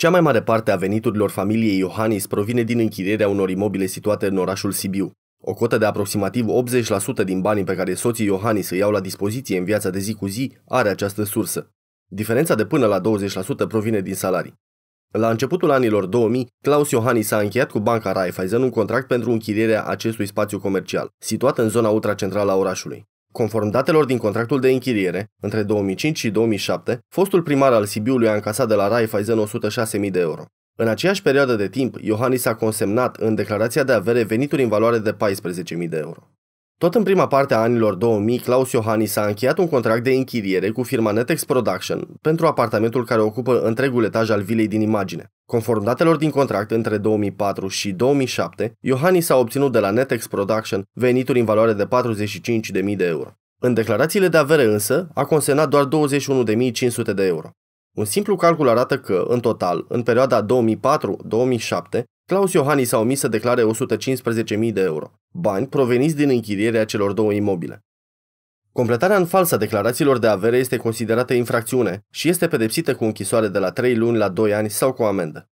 Cea mai mare parte a veniturilor familiei Iohannis provine din închirierea unor imobile situate în orașul Sibiu. O cotă de aproximativ 80% din banii pe care soții Iohannis îi iau la dispoziție în viața de zi cu zi are această sursă. Diferența de până la 20% provine din salarii. La începutul anilor 2000, Klaus Iohannis a încheiat cu banca Raiffeisen un contract pentru închirierea acestui spațiu comercial, situat în zona ultracentrală a orașului. Conform datelor din contractul de închiriere, între 2005 și 2007, fostul primar al Sibiului a încasat de la Raiffeisen 106.000 de euro. În aceeași perioadă de timp, Iohannis a consemnat în declarația de avere venituri în valoare de 14.000 de euro. Tot în prima parte a anilor 2000, Claus Iohannis a încheiat un contract de închiriere cu firma Netex Production pentru apartamentul care ocupă întregul etaj al vilei din imagine. Conform datelor din contract între 2004 și 2007, Iohannis a obținut de la Netex Production venituri în valoare de 45.000 de euro. În declarațiile de avere însă, a consemnat doar 21.500 de euro. Un simplu calcul arată că, în total, în perioada 2004-2007, Claus Iohannis a omis să declare 115.000 de euro bani proveniți din închirierea celor două imobile. Completarea în falsă a declarațiilor de avere este considerată infracțiune și este pedepsită cu închisoare de la 3 luni la 2 ani sau cu amendă.